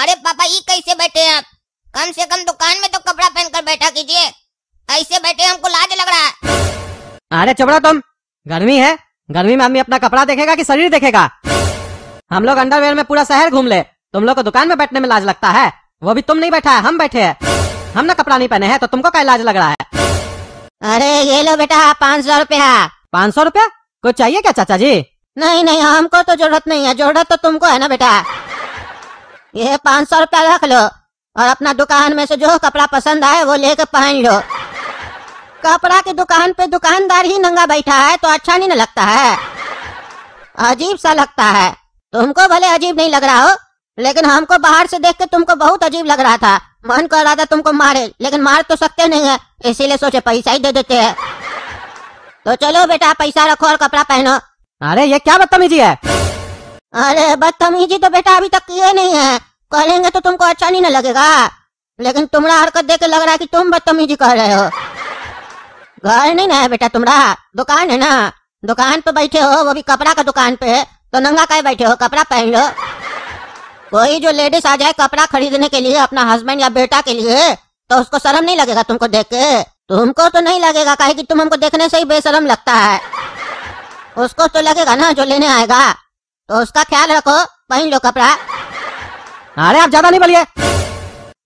अरे पापा ये कैसे बैठे हैं आप कम से कम दुकान में तो कपड़ा पहन कर बैठा कीजिए ऐसे बैठे हमको लाज लग रहा है अरे चबड़ा तुम गर्मी है गर्मी में आदमी अपना कपड़ा देखेगा कि शरीर देखेगा हम लोग अंडरवेयर में पूरा शहर घूम ले तुम लोग को दुकान में बैठने में लाज लगता है वो भी तुम नहीं बैठा है हम बैठे हैं हम ना कपड़ा नहीं पहने हैं तो तुमको क्या लाज लग रहा है अरे ये लो बेटा पाँच सौ रूपया पाँच सौ रूपया कुछ चाहिए क्या चाचा जी नहीं नहीं हमको तो जरूरत नहीं है जरूरत तो तुमको है ना बेटा ये पाँच सौ रुपया रख लो और अपना दुकान में से जो कपड़ा पसंद आए वो लेके पहन लो कपड़ा की दुकान पे दुकानदार ही नंगा बैठा है तो अच्छा नहीं ना लगता है अजीब सा लगता है तुमको भले अजीब नहीं लग रहा हो लेकिन हमको बाहर से देख के तुमको बहुत अजीब लग रहा था मन कर रहा था तुमको मारे लेकिन मार तो सकते नहीं है इसीलिए सोचे पैसा ही दे देते हैं तो चलो बेटा पैसा रखो और कपड़ा पहनो अरे ये क्या बदतमीजी है अरे बदतमीजी तो बेटा अभी तक किए नहीं है कहेंगे तो तुमको अच्छा नहीं ना लगेगा लेकिन तुमरा हरकत देख के लग रहा है कि तुम बदतमीजी कर रहे हो घर नहीं ना है बेटा तुमरा दुकान है ना दुकान पे बैठे हो वो भी कपड़ा का दुकान पे तो नंगा का बैठे हो कपड़ा पहन लो कोई जो लेडीज आ जाए कपड़ा खरीदने के लिए अपना हस्बैंड या बेटा के लिए तो उसको शर्म नहीं लगेगा तुमको देख के तुमको तो नहीं लगेगा कहे कि तुम हमको देखने से ही बेशरम लगता है उसको तो लगेगा ना जो लेने आएगा तो उसका ख्याल रखो पहन लो कपड़ा अरे आप ज्यादा नहीं बोलिए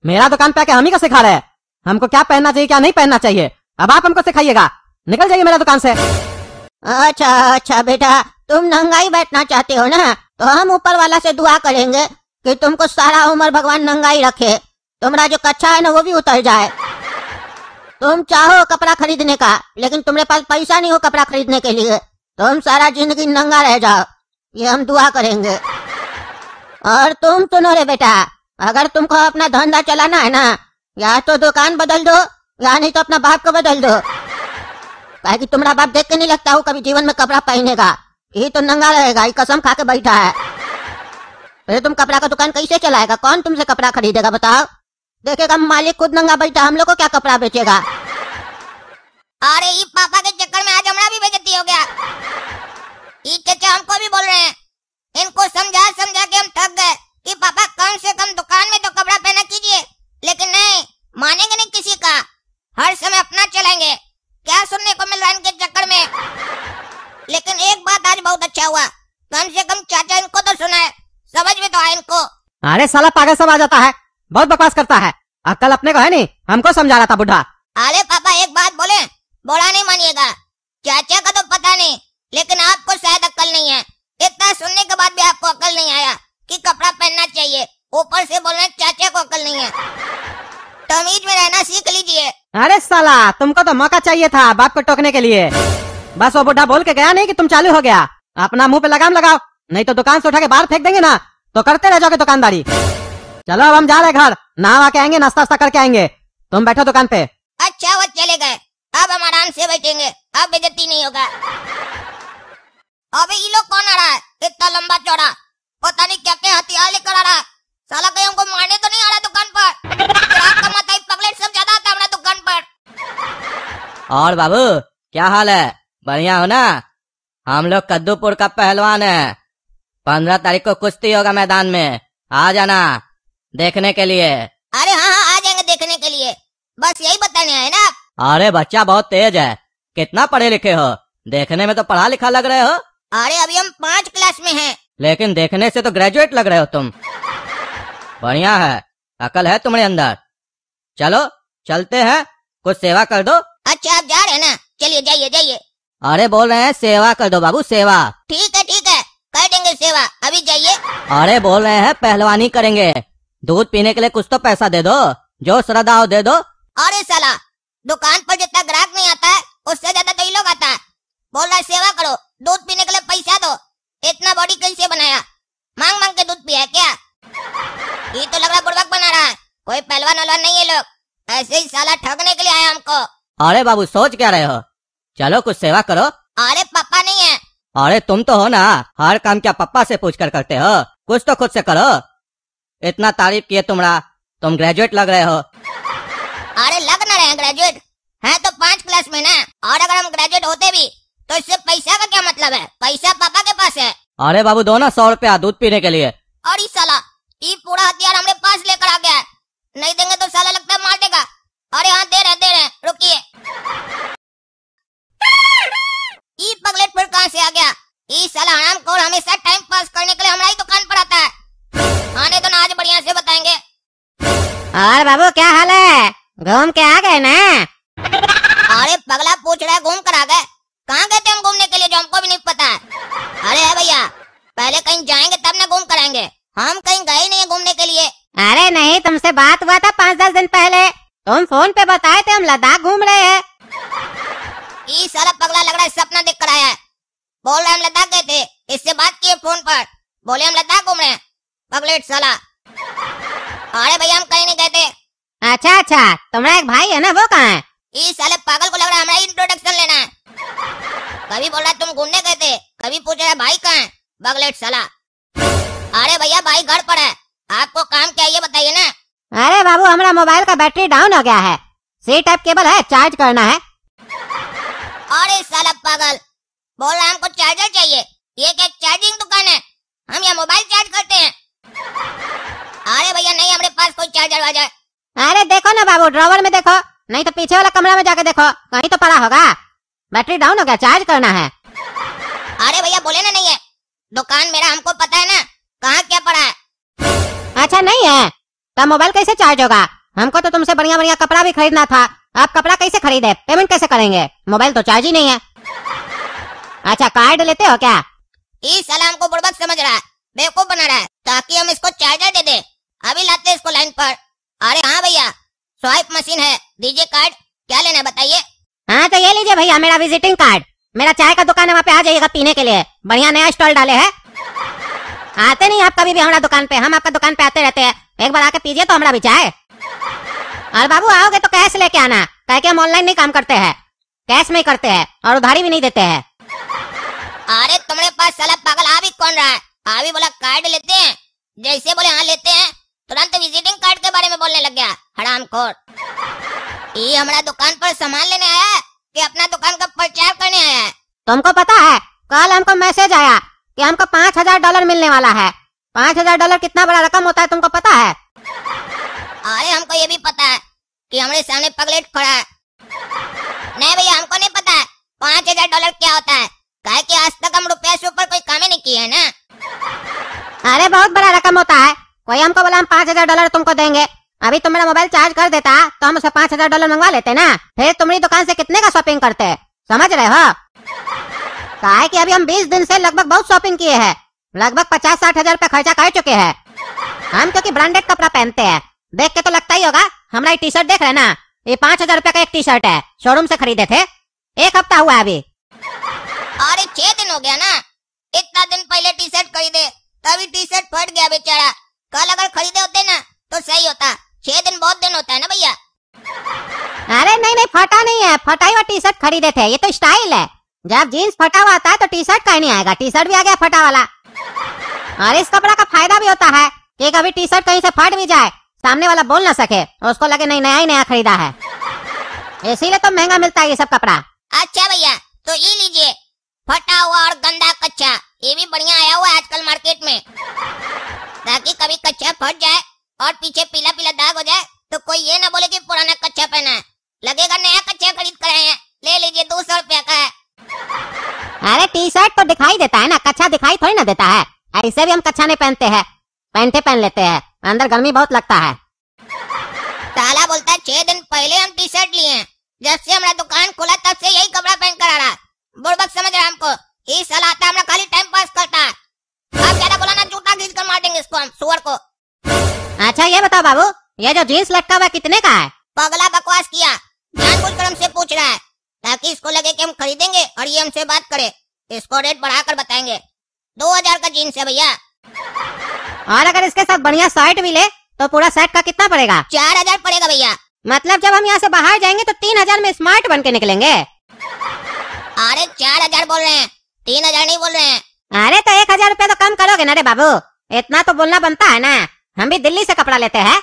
मेरा दुकान तो पे आके हम ही का सिखा रहे हैं हमको क्या पहनना चाहिए क्या नहीं पहनना चाहिए अब आप हमको सिखाइएगा निकल जाइए मेरा दुकान से अच्छा अच्छा बेटा तुम नंगा ही बैठना चाहते हो ना तो हम ऊपर वाला से दुआ करेंगे कि तुमको सारा उम्र भगवान नंगा ही रखे तुम्हारा जो कच्चा है ना वो भी उतर जाए तुम चाहो कपड़ा खरीदने का लेकिन तुम्हारे पास पैसा नहीं हो कपड़ा खरीदने के लिए तुम सारा जिंदगी नंगा रह जाओ ये हम दुआ करेंगे और तुम सुनो रे बेटा अगर तुमको अपना धंधा चलाना है ना या तो दुकान बदल दो या नहीं तो अपना बाप को बदल दो ताकि तुम्हारा बाप देख के नहीं लगता हो कभी जीवन में कपड़ा पहनेगा ये तो नंगा रहेगा ये कसम खा के बैठा है फिर तुम कपड़ा का दुकान कैसे चलाएगा कौन तुमसे कपड़ा खरीदेगा बताओ देखेगा मालिक खुद नंगा बैठा हम लोग को क्या कपड़ा बेचेगा अरे ये पापा के चक्कर में आज हमारा भी बेजती हो गया ये चाचा हमको भी बोल रहे हैं इनको समझा समझा के हम थक गए कि पापा कम से कम दुकान में तो कपड़ा पहना कीजिए लेकिन नहीं मानेंगे नहीं किसी का हर समय अपना चलाएंगे क्या सुनने को मिल रहा है इनके चक्कर में लेकिन एक बात आज बहुत अच्छा हुआ कम से कम चाचा इनको तो सुना है समझ में तो आए इनको अरे साला पागल सब आ जाता है बहुत बकवास करता है अक्कल अपने को है नहीं हमको समझा रहा था बुढ़ा अरे पापा एक बात बोले बोला नहीं मानिएगा चाचा का तो पता नहीं लेकिन आपको शायद अक्कल नहीं है इतना सुनने के बाद भी आपको अकल नहीं आया कि कपड़ा पहनना चाहिए ऊपर से बोलना चाचा को अकल नहीं है तमीज तो में रहना सीख लीजिए अरे साला तुमको तो मौका चाहिए था बाप को टोकने के लिए बस वो बुढ़ा बोल के गया नहीं कि तुम चालू हो गया अपना मुंह पे लगाम लगाओ नहीं तो दुकान से उठा के बाहर फेंक देंगे ना तो करते रह जाओगे दुकानदारी चलो अब हम जा रहे घर ना आके आएंगे नाश्ता वास्ता करके आएंगे तुम बैठो दुकान पे अच्छा वो चले गए अब हम आराम से बैठेंगे अब बेजती नहीं होगा अबे ये लोग कौन आ रहा है इतना लंबा चौड़ा पता नहीं क्या क्या हथियार लेकर आ रहा है साला कहीं उनको मारने तो नहीं आ रहा दुकान पर और बाबू क्या हाल है बढ़िया हो ना हम लोग कद्दूपुर का पहलवान है पंद्रह तारीख को कुश्ती होगा मैदान में आ जाना देखने के लिए अरे हाँ हाँ आ जाएंगे देखने के लिए बस यही बताने आए ना अरे बच्चा बहुत तेज है कितना पढ़े लिखे हो देखने में तो पढ़ा लिखा लग रहे हो अरे अभी हम पाँच क्लास में हैं। लेकिन देखने से तो ग्रेजुएट लग रहे हो तुम बढ़िया है अकल है तुम्हारे अंदर चलो चलते हैं कुछ सेवा कर दो अच्छा आप जा रहे हैं ना चलिए जाइए जाइए अरे बोल रहे हैं सेवा कर दो बाबू सेवा ठीक है ठीक है कर देंगे सेवा अभी जाइए अरे बोल रहे हैं पहलवानी करेंगे दूध पीने के लिए कुछ तो पैसा दे दो जो श्रद्धा हो दे दो अरे सला दुकान पर जितना ग्राहक नहीं आता है उससे ज्यादा कई लोग आता है बोल रहा है सेवा करो दूध पीने पैसा दो इतना बॉडी कैसे बनाया मांग मांग के दूध पिया क्या ये तो रहा बुड़बक बना रहा है कोई पहलवान वलवान नहीं है लोग ऐसे ही साला ठगने के लिए आया हमको अरे बाबू सोच क्या रहे हो चलो कुछ सेवा करो अरे पापा नहीं है अरे तुम तो हो ना हर काम क्या पप्पा से पूछ कर करते हो कुछ तो खुद से करो इतना तारीफ किए तुम्हारा तुम ग्रेजुएट लग रहे हो अरे लग ना रहे ग्रेजुएट है तो पांच क्लास में ना और अगर हम ग्रेजुएट होते भी तो इससे पैसा का क्या मतलब है पैसा पापा के पास है अरे बाबू दो ना सौ रूपया दूध पीने के लिए और इस साला ये पूरा हथियार हमारे पास लेकर आ गया है नहीं देंगे तो साला लगता है मारेगा अरे हाँ दे रहे दे रहे रुकिए पगलेट फिर कहाँ से आ गया ये साला हराम कौन हमेशा टाइम पास करने के लिए हमारी दुकान पर आता है आने तो ना आज बढ़िया से बताएंगे और बाबू क्या हाल है घूम के आ गए ना अरे पगला पूछ रहा है घूम कर आ गए हम कहीं गए नहीं घूमने के लिए अरे नहीं तुमसे बात हुआ था पाँच दस दिन पहले तुम फोन पे बताए थे हम लद्दाख घूम रहे हैं ये सारा पगला लग रहा है सपना देख कर आया है बोल रहे हम लद्दाख गए थे इससे बात किए फोन पर बोले हम लद्दाख घूम रहे हैं पगलेट साला अरे भैया हम कहीं नहीं गए थे अच्छा अच्छा तुम्हारा एक भाई है ना वो कहाँ है इस साले पागल को लग रहा है हमारा इंट्रोडक्शन लेना है कभी बोल रहा तुम घूमने गए थे कभी पूछ रहा भाई कहाँ है बगलेट साला अरे भैया भाई घर पर है आपको काम क्या ये बताइए ना अरे बाबू हमारा मोबाइल का बैटरी डाउन हो गया है सी टाइप केबल है चार्ज करना है अरे साला पागल बोल रहा हमको चार्जर चाहिए ये क्या चार्जिंग दुकान है हम यहाँ मोबाइल चार्ज करते हैं अरे भैया नहीं हमारे पास कोई चार्जर वाजर अरे देखो ना बाबू ड्रॉवर में देखो नहीं तो पीछे वाला कमरा में जाके देखो कहीं तो पड़ा होगा बैटरी डाउन हो गया चार्ज करना है अरे भैया बोले ना नहीं है दुकान मेरा हमको पता है ना तब मोबाइल कैसे चार्ज होगा हमको तो तुमसे बढ़िया बढ़िया कपड़ा भी खरीदना था आप कपड़ा कैसे खरीदे पेमेंट कैसे करेंगे मोबाइल तो चार्ज ही नहीं है अच्छा कार्ड लेते हो क्या इस सलाम को बुड़बक समझ रहा है बेवकूफ बना रहा है ताकि हम इसको चार्जर दे दे अभी लाते इसको लाइन पर अरे हाँ भैया स्वाइप मशीन है दीजिए कार्ड क्या लेना है बताइए हाँ तो ये लीजिए भैया मेरा विजिटिंग कार्ड मेरा चाय का दुकान है वहाँ पे आ जाइएगा पीने के लिए बढ़िया नया स्टॉल डाले है आते नहीं आप कभी भी हमारा दुकान पे हम आपका दुकान पे आते रहते हैं एक बार आके पीजिए तो हमारा भी चाय और बाबू आओगे तो कैश लेके आना कह के हम ऑनलाइन नहीं काम करते हैं कैश में ही करते हैं और उधारी भी नहीं देते हैं अरे तुम्हारे पास सलाब पागल आ भी कौन रहा है आ बोला कार्ड लेते हैं जैसे बोले हाँ लेते हैं तुरंत विजिटिंग कार्ड के बारे में बोलने लग गया हराम खोर ये हमारा दुकान पर सामान लेने आया है कि अपना दुकान का प्रचार करने आया है तुमको पता है कल हमको मैसेज आया कि हमको पाँच हजार डॉलर मिलने वाला है पाँच हजार डॉलर कितना बड़ा रकम होता है तुमको पता है अरे हमको ये भी पता है कि हमारे सामने पगलेट खड़ा है नहीं भैया हमको नहीं पता है पाँच हजार डॉलर क्या होता है कहे कि आज तक हम रुपया से ऊपर कोई काम ही नहीं किया है ना अरे बहुत बड़ा रकम होता है कोई हमको बोला हम पाँच हजार डॉलर तुमको देंगे अभी तुम्हारा मोबाइल चार्ज कर देता तो हम उसे पाँच हजार डॉलर मंगवा लेते ना फिर तुम्हारी दुकान से कितने का शॉपिंग करते समझ रहे हो कहा कि अभी हम बीस दिन से लगभग बहुत शॉपिंग किए हैं लगभग पचास साठ हजार रूपए खर्चा कर चुके हैं हम क्योंकि ब्रांडेड कपड़ा पहनते हैं देख के तो लगता ही होगा हमारा टी शर्ट देख रहे ना ये पाँच हजार रूपए का एक टी शर्ट है शोरूम से खरीदे थे एक हफ्ता हुआ अभी अरे छह दिन हो गया ना इतना दिन पहले टी शर्ट खरीदे तभी टी शर्ट फट गया बेचारा कल अगर खरीदे होते ना तो सही होता छह दिन बहुत दिन होता है ना भैया अरे नहीं नहीं फटा नहीं है फटा हुआ टी शर्ट खरीदे थे ये तो स्टाइल है जब जीन्स फटा हुआ आता है तो टी शर्ट का नहीं आएगा टी शर्ट भी आ गया फटा वाला और इस कपड़ा का फायदा भी होता है कि कभी टी शर्ट कहीं से फट भी जाए सामने वाला बोल ना सके उसको लगे नहीं नया ही नया खरीदा है इसीलिए तो महंगा मिलता है ये सब कपड़ा अच्छा भैया तो ये लीजिए फटा हुआ और गंदा कच्चा ये भी बढ़िया आया हुआ है आजकल मार्केट में ताकि कभी कच्चा फट जाए और पीछे पीला पीला दाग हो जाए तो कोई ये ना बोले कि पुराना कच्चा पहना है लगेगा नया कच्चा खरीद कर आए हैं ले लीजिए दो सौ रुपया का है अरे टी शर्ट तो दिखाई देता है ना कच्चा दिखाई थोड़ी ना देता है ऐसे भी हम कच्छा नहीं पहनते हैं पैंटे पहन लेते हैं अंदर गर्मी बहुत लगता है ताला बोलता है छह दिन पहले हम टी शर्ट लिए हैं जब से हमारा दुकान खुला तब से यही कपड़ा पहन कर आ रहा है समझ रहा हमको इस साल आता हमारा खाली टाइम पास करता है अब ज्यादा बोला ना जूता खींच कर मारेंगे इसको हम सुअर को अच्छा ये बताओ बाबू ये जो जीन्स लटका हुआ कितने का है पगला बकवास किया जानबूझ कर हमसे पूछ रहा है ताकि इसको लगे कि हम खरीदेंगे और ये हमसे बात करे इसको रेट बढ़ाकर बताएंगे दो हजार का जीन्स है भैया और अगर इसके साथ बढ़िया शर्ट मिले तो पूरा शर्ट का कितना पड़ेगा चार हजार पड़ेगा भैया मतलब जब हम यहाँ से बाहर जाएंगे तो तीन हजार में स्मार्ट बन के निकलेंगे अरे चार हजार बोल रहे हैं तीन हजार नहीं बोल रहे हैं अरे तो एक हजार रूपए तो कम करोगे ना रे बाबू इतना तो बोलना बनता है ना हम भी दिल्ली से कपड़ा लेते हैं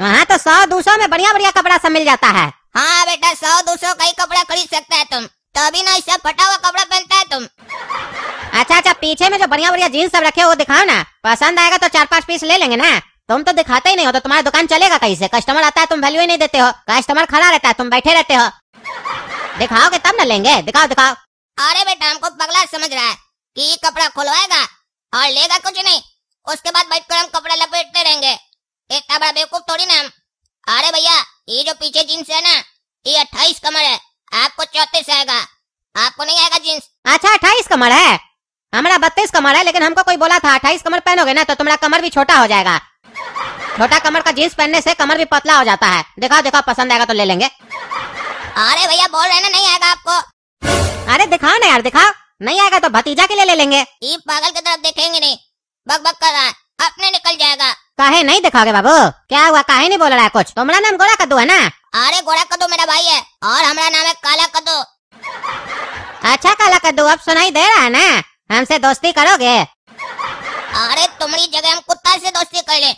वहाँ तो सौ दो सौ में बढ़िया बढ़िया कपड़ा सब मिल जाता है हाँ बेटा सौ दो सौ का ही कपड़ा खरीद सकता है तुम तभी ना इससे फटा हुआ कपड़ा पहनता है तुम अच्छा अच्छा पीछे में जो बढ़िया बढ़िया जीन्स सब रखे हो दिखाओ ना पसंद आएगा तो चार पांच पीस ले लेंगे ना तुम तो दिखाते ही नहीं हो तो तुम्हारी दुकान चलेगा कहीं से कस्टमर आता है तुम वैल्यू ही नहीं देते हो कस्टमर खड़ा रहता है तुम बैठे रहते हो दिखाओगे तब ना लेंगे दिखाओ दिखाओ अरे बेटा हमको पगला समझ रहा है कि ये कपड़ा खुलवाएगा और लेगा कुछ नहीं उसके बाद बैठ कर हम कपड़ा लपेटते रहेंगे इतना बड़ा बेवकूफ थोड़ी ना हम अरे भैया ये जो पीछे जीन्स है ना ये अट्ठाईस कमर है आपको चौतीस आएगा आपको नहीं आएगा जीन्स अच्छा अट्ठाईस कमर है हमारा बत्तीस कमर है लेकिन हमको कोई बोला था अट्ठाईस कमर पहनोगे ना तो तुम्हारा कमर भी छोटा हो जाएगा छोटा कमर का जीन्स पहनने से कमर भी पतला हो जाता है दिखाओ देखा पसंद आएगा तो ले लेंगे अरे भैया बोल रहे ना नहीं आएगा आपको अरे दिखाओ ना यार दिखाओ नहीं आएगा तो भतीजा के लिए ले लेंगे ये पागल की तरफ देखेंगे नहीं बक बक कर रहा है अपने निकल जाएगा काहे नहीं दिखाओगे बाबू क्या हुआ काहे नहीं बोल रहा है कुछ तुम्हारा नाम गोरा कद्दू है ना अरे गोरा कद्दू मेरा भाई है और हमारा नाम है काला कद्दू अच्छा काला कद्दू अब सुनाई दे रहा है ना हमसे दोस्ती करोगे अरे तुम्हारी जगह हम कुत्ता से दोस्ती कर ले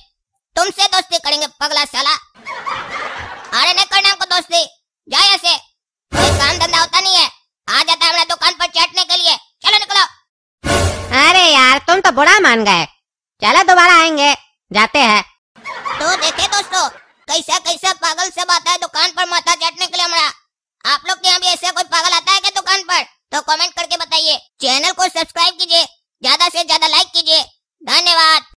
तुमसे दोस्ती करेंगे पगला साला अरे नहीं करना हमको दोस्ती जाए ऐसे कोई काम धंधा होता नहीं है आ जाता हमारे दुकान पर चैटने के लिए चलो निकलो अरे यार तुम तो बुरा मान गए चलो दोबारा आएंगे जाते हैं तो देखे दोस्तों कैसा कैसा पागल सब आता है दुकान पर माथा चैटने के लिए हमारा आप लोग के यहाँ भी ऐसा कोई पागल आता है क्या दुकान पर तो कमेंट करके बताइए चैनल को सब्सक्राइब कीजिए ज्यादा से ज्यादा लाइक कीजिए धन्यवाद